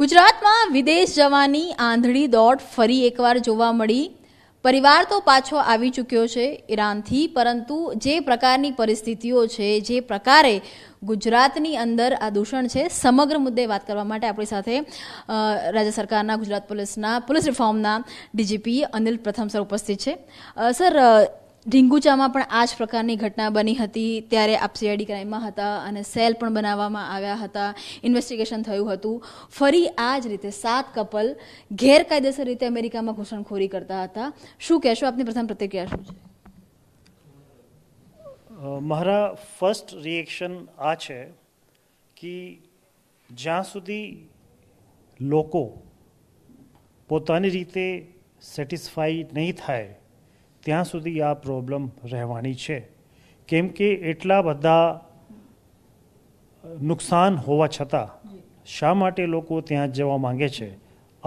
ગુજરાતમાં વિદેશ જવાની આંધળી દોડ ફરી એકવાર જોવા મળી પરિવાર તો પાછો આવી ચૂક્યો છે ઈરાનથી પરંતુ જે પ્રકારની પરિસ્થિતિઓ છે જે પ્રકારે ગુજરાતની અંદર આ દૂષણ છે સમગ્ર મુદ્દે વાત કરવા માટે આપણી સાથે રાજ્ય સરકારના ગુજરાત પોલીસના પોલીસ રિફોર્મના ડીજીપી અનિલ પ્રથમ સર ઉપસ્થિત છે સર ઢીંગુચામાં પણ આ જ પ્રકારની ઘટના બની હતી ત્યારે આપ સીઆઈડી ક્રાઇમમાં હતા અને સેલ પણ બનાવવામાં આવ્યા હતા ઇન્વેસ્ટિગેશન થયું હતું ફરી આ જ રીતે સાત કપલ ગેરકાયદેસર રીતે અમેરિકામાં ઘૂસણખોરી કરતા હતા શું કહેશો આપની પ્રથમ પ્રતિક્રિયા શું છે મારા ફર્સ્ટ રિએક્શન આ છે કે જ્યાં સુધી લોકો પોતાની રીતે સેટિસ્ફાઈ નહીં થાય ત્યાં સુધી આ પ્રોબ્લેમ રહેવાની છે કેમ કે એટલા બધા નુકસાન હોવા છતાં શા માટે લોકો ત્યાં જવા માંગે છે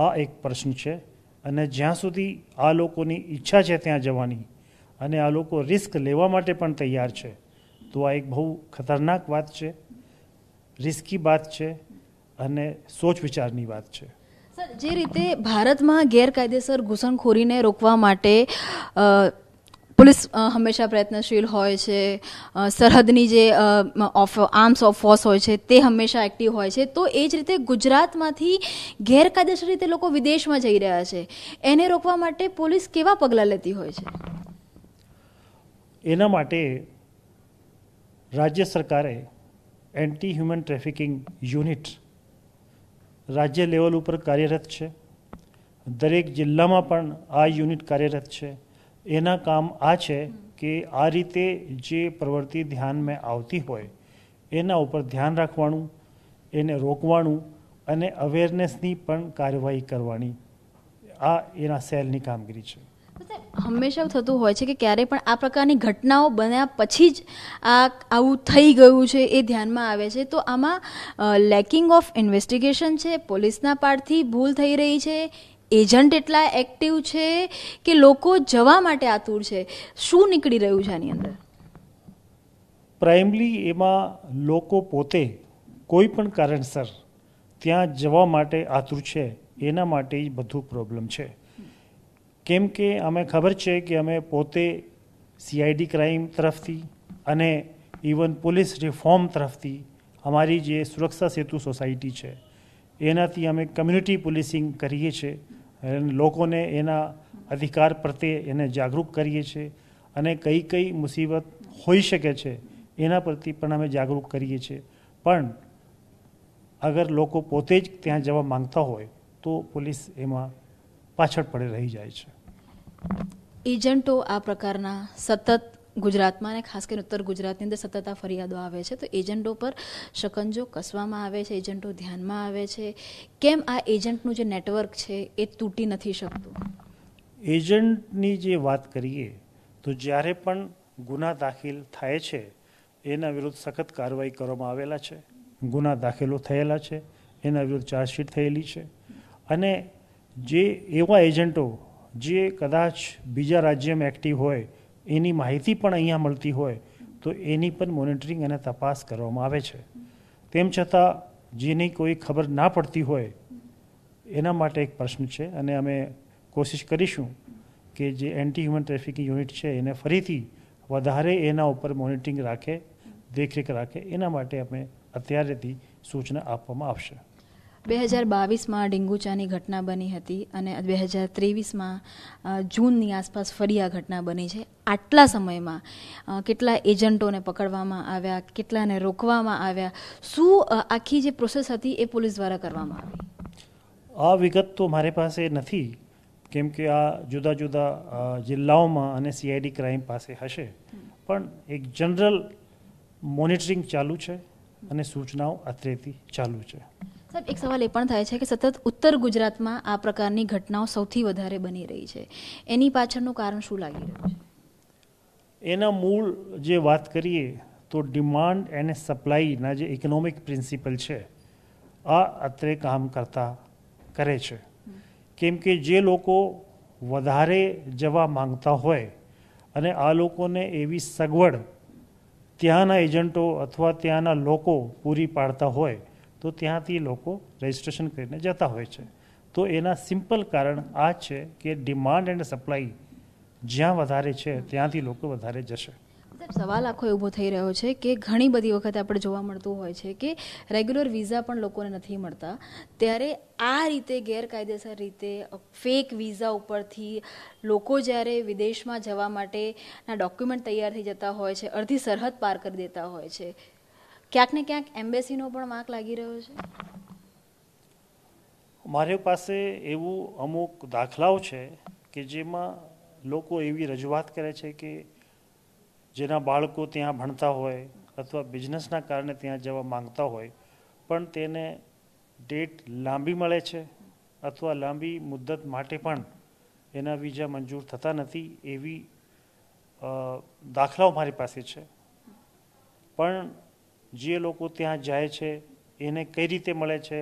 આ એક પ્રશ્ન છે અને જ્યાં સુધી આ લોકોની ઈચ્છા છે ત્યાં જવાની અને આ લોકો રિસ્ક લેવા માટે પણ તૈયાર છે તો આ એક બહુ ખતરનાક વાત છે રિસ્કી વાત છે અને સોચ વિચારની વાત છે સર જે રીતે ભારતમાં ગેરકાયદેસર ઘૂસણખોરીને રોકવા માટે પોલીસ હંમેશા પ્રયત્નશીલ હોય છે સરહદની જે ઓફ આર્મ્સ ઓફ ફોર્સ હોય છે તે હંમેશા એક્ટિવ હોય છે તો એ જ રીતે ગુજરાતમાંથી ગેરકાયદેસર રીતે લોકો વિદેશમાં જઈ રહ્યા છે એને રોકવા માટે પોલીસ કેવા પગલાં લેતી હોય છે એના માટે રાજ્ય સરકારે એન્ટી હ્યુમન ટ્રાફિકિંગ યુનિટ રાજ્ય લેવલ ઉપર કાર્યરત છે દરેક જિલ્લામાં પણ આ યુનિટ કાર્યરત છે એના કામ આ છે કે આ રીતે જે પ્રવૃત્તિ ધ્યાનમાં આવતી હોય એના ઉપર ધ્યાન રાખવાનું એને રોકવાનું અને અવેરનેસની પણ કાર્યવાહી કરવાની આ એના સેલની કામગીરી છે હંમેશા થતું હોય છે કે ક્યારેય પણ આ પ્રકારની ઘટનાઓ બન્યા પછી જ આ આવું થઈ ગયું છે એ ધ્યાનમાં આવે છે તો આમાં લેકિંગ ઓફ ઇન્વેસ્ટિગેશન છે પોલીસના પારથી ભૂલ થઈ રહી છે એજન્ટ એટલા એક્ટિવ છે કે લોકો જવા માટે આતુર છે શું નીકળી રહ્યું છે આની અંદર પ્રાઇમલી એમાં લોકો પોતે કોઈ પણ કારણસર ત્યાં જવા માટે આતુર છે એના માટે જ બધું પ્રોબ્લેમ છે કેમ કે અમે ખબર છે કે અમે પોતે સીઆઈડી ક્રાઇમ તરફથી અને ઇવન પોલીસ રિફોર્મ તરફથી અમારી જે સુરક્ષા સેતુ સોસાયટી છે એનાથી અમે કમ્યુનિટી પોલીસિંગ કરીએ છીએ લોકોને એના અધિકાર પ્રત્યે એને જાગૃત કરીએ છીએ અને કઈ કઈ મુસીબત હોઈ શકે છે એના પ્રત્યે પણ અમે જાગૃત કરીએ છીએ પણ અગર લોકો પોતે જ ત્યાં જવા માંગતા હોય તો પોલીસ એમાં પાછળ પડે રહી જાય છે એજન્ટો આ પ્રકારના સતત ગુજરાતમાં અને ખાસ કરીને ઉત્તર ગુજરાતની અંદર સતત આ ફરિયાદો આવે છે તો એજન્ટો પર શકંજો કસવામાં આવે છે એજન્ટો ધ્યાનમાં આવે છે કેમ આ એજન્ટનું જે નેટવર્ક છે એ તૂટી નથી શકતું એજન્ટની જે વાત કરીએ તો જ્યારે પણ ગુના દાખલ થાય છે એના વિરુદ્ધ સખત કાર્યવાહી કરવામાં આવેલા છે ગુના દાખલો થયેલા છે એના વિરુદ્ધ ચાર્જશીટ થયેલી છે અને જે એવા એજન્ટો જે કદાચ બીજા રાજ્યમાં એક્ટિવ હોય એની માહિતી પણ અહીંયા મળતી હોય તો એની પણ મોનિટરિંગ અને તપાસ કરવામાં આવે છે તેમ છતાં જેની કોઈ ખબર ના પડતી હોય એના માટે એક પ્રશ્ન છે અને અમે કોશિશ કરીશું કે જે એન્ટી હ્યુમન ટ્રાફિકિંગ યુનિટ છે એને ફરીથી વધારે એના ઉપર મોનિટરિંગ રાખે દેખરેખ રાખે એના માટે અમે અત્યારેથી સૂચના આપવામાં આવશે બે હજાર બાવીસમાં ડેન્ગ્યુચાની ઘટના બની હતી અને બે હજાર ત્રેવીસમાં જૂનની આસપાસ ફરી આ ઘટના બની છે આટલા સમયમાં કેટલા એજન્ટોને પકડવામાં આવ્યા કેટલાને રોકવામાં આવ્યા શું આખી જે પ્રોસેસ હતી એ પોલીસ દ્વારા કરવામાં આવી આ વિગત તો મારી પાસે નથી કેમ કે આ જુદા જુદા જિલ્લાઓમાં અને સીઆઈડી ક્રાઇમ પાસે હશે પણ એક જનરલ મોનિટરિંગ ચાલુ છે અને સૂચનાઓ અત્રેથી ચાલુ છે સાહેબ એક સવાલ એ પણ થાય છે કે સતત ઉત્તર ગુજરાતમાં આ પ્રકારની ઘટનાઓ સૌથી વધારે બની રહી છે એની પાછળનું કારણ શું લાગી રહ્યું છે એના મૂળ જે વાત કરીએ તો ડિમાન્ડ અને સપ્લાયના જે ઇકોનોમિક પ્રિન્સિપલ છે આ અત્રે કામ કરતા કરે છે કેમ કે જે લોકો વધારે જવા માંગતા હોય અને આ લોકોને એવી સગવડ ત્યાંના એજન્ટો અથવા ત્યાંના લોકો પૂરી પાડતા હોય તો ત્યાંથી લોકો રજિસ્ટ્રેશન કરીને જતા હોય છે તો એના સિમ્પલ કારણ આ છે કે ડિમાન્ડ એન્ડ સપ્લાય જ્યાં વધારે છે ત્યાંથી લોકો વધારે જશે સવાલ આખો ઊભો થઈ રહ્યો છે કે ઘણી બધી વખત આપણે જોવા મળતું હોય છે કે રેગ્યુલર વિઝા પણ લોકોને નથી મળતા ત્યારે આ રીતે ગેરકાયદેસર રીતે ફેક વિઝા ઉપરથી લોકો જ્યારે વિદેશમાં જવા માટેના ડોક્યુમેન્ટ તૈયાર થઈ જતા હોય છે અડધી સરહદ પાર કરી દેતા હોય છે ક્યાંક ને ક્યાંક એમ્બેસીનો પણ વાંક લાગી રહ્યો છે મારી પાસે એવું અમુક દાખલાઓ છે કે જેમાં લોકો એવી રજૂઆત કરે છે કે જેના બાળકો ત્યાં ભણતા હોય અથવા બિઝનેસના કારણે ત્યાં જવા માંગતા હોય પણ તેને ડેટ લાંબી મળે છે અથવા લાંબી મુદ્દત માટે પણ એના વિઝા મંજૂર થતા નથી એવી દાખલાઓ મારી પાસે છે પણ જે લોકો ત્યાં જાય છે એને કઈ રીતે મળે છે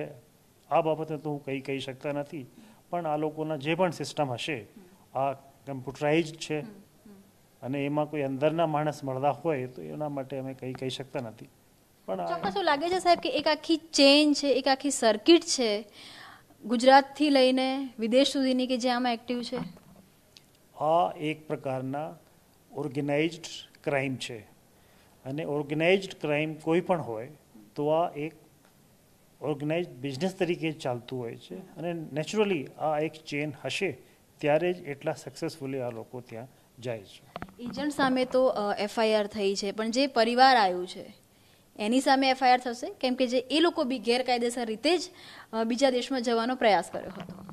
આ બાબતે તો હું કંઈ કહી શકતા નથી પણ આ લોકોના જે પણ સિસ્ટમ હશે આ કમ્પ્યુટરાઇઝ છે અને એમાં કોઈ અંદરના માણસ મળતા હોય તો એના માટે અમે કંઈ કહી શકતા નથી પણ ચોક્કસ લાગે છે સાહેબ કે એક આખી ચેન છે એક આખી સર્કિટ છે ગુજરાતથી લઈને વિદેશ સુધીની કે જે આમાં એક્ટિવ છે આ એક પ્રકારના ઓર્ગેનાઇઝ્ડ ક્રાઇમ છે અને ઓર્ગેનાઇઝડ ક્રાઇમ કોઈ પણ હોય તો આ એક ઓર્ગેનાઇઝ બિઝનેસ તરીકે ચાલતું હોય છે અને નેચરલી આ એક ચેન હશે ત્યારે જ એટલા સક્સેસફુલી આ લોકો ત્યાં જાય છે એજન્ટ સામે તો એફઆઈઆર થઈ છે પણ જે પરિવાર આવ્યું છે એની સામે એફઆઈઆર થશે કેમ કે જે એ લોકો બી ગેરકાયદેસર રીતે જ બીજા દેશમાં જવાનો પ્રયાસ કર્યો હતો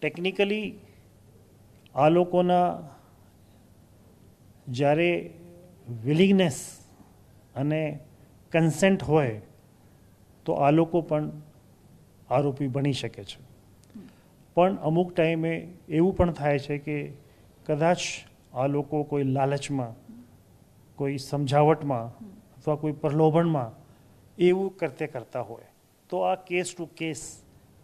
ટેકનિકલી આ લોકોના જ્યારે વિલિંગનેસ અને કન્સેન્ટ હોય તો આ લોકો પણ આરોપી બની શકે છે પણ અમુક ટાઈમે એવું પણ થાય છે કે કદાચ આ લોકો કોઈ લાલચમાં કોઈ સમજાવટમાં અથવા કોઈ પ્રલોભનમાં એવું કરતે કરતા હોય તો આ કેસ ટુ કેસ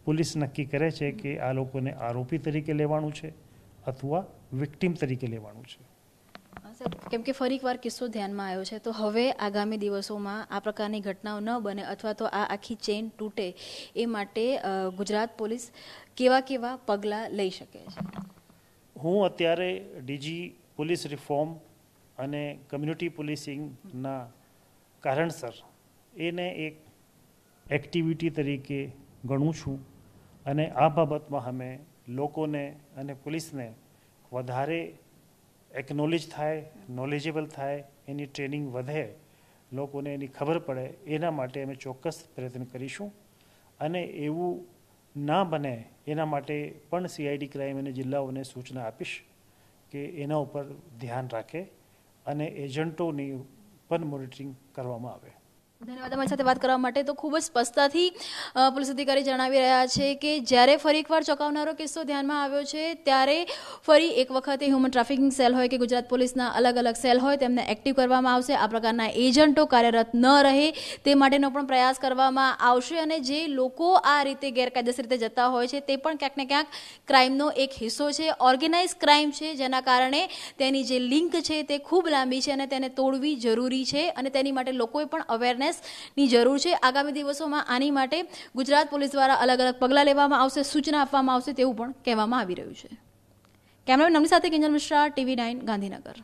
પોલીસ નક્કી કરે છે કે આ લોકોને આરોપી તરીકે લેવાનું છે અથવા વિક્ટીમ તરીકે લેવાનું છે કેમ કે ફરી એકવાર કિસ્સો ધ્યાનમાં આવ્યો છે તો હવે આગામી દિવસોમાં આ પ્રકારની ઘટનાઓ ન બને અથવા તો આ આખી ચેઇન તૂટે એ માટે ગુજરાત પોલીસ કેવા કેવા પગલાં લઈ શકે છે હું અત્યારે ડીજી પોલીસ રિફોર્મ અને કમ્યુનિટી પોલીસિંગના કારણસર એને એક એક્ટિવિટી તરીકે ગણું છું અને આ બાબતમાં અમે લોકોને અને પોલીસને વધારે એકનોલેજ થાય નોલેજેબલ થાય એની ટ્રેનિંગ વધે લોકોને એની ખબર પડે એના માટે અમે ચોક્કસ પ્રયત્ન કરીશું અને એવું ના બને એના માટે પણ સીઆઈડી ક્રાઇમ અને જિલ્લાઓને સૂચના આપીશ કે એના ઉપર ધ્યાન રાખે અને એજન્ટોની પણ મોનિટરિંગ કરવામાં આવે ધન્યવાદ અમારી સાથે વાત કરવા માટે તો ખૂબ જ સ્પષ્ટતાથી પોલીસ અધિકારી જણાવી રહ્યા છે કે જ્યારે ફરી એકવાર ચોંકાવનારો કિસ્સો ધ્યાનમાં આવ્યો છે ત્યારે ફરી એક વખત હ્યુમન ટ્રાફિકિંગ સેલ હોય કે ગુજરાત પોલીસના અલગ અલગ સેલ હોય તેમને એક્ટિવ કરવામાં આવશે આ પ્રકારના એજન્ટો કાર્યરત ન રહે તે માટેનો પણ પ્રયાસ કરવામાં આવશે અને જે લોકો આ રીતે ગેરકાયદેસર રીતે જતા હોય છે તે પણ ક્યાંક ને ક્યાંક ક્રાઇમનો એક હિસ્સો છે ઓર્ગેનાઇઝ ક્રાઇમ છે જેના કારણે તેની જે લિંક છે તે ખૂબ લાંબી છે અને તેને તોડવી જરૂરી છે અને તેની માટે લોકોએ પણ અવેરનેસ ફાઇનાન્સની જરૂર છે આગામી દિવસોમાં આની માટે ગુજરાત પોલીસ દ્વારા અલગ અલગ પગલાં લેવામાં આવશે સૂચના આપવામાં આવશે તેવું પણ કહેવામાં આવી રહ્યું છે કેમેરામેન નમની સાથે કિંજલ મિશ્રા ટીવી નાઇન ગાંધીનગર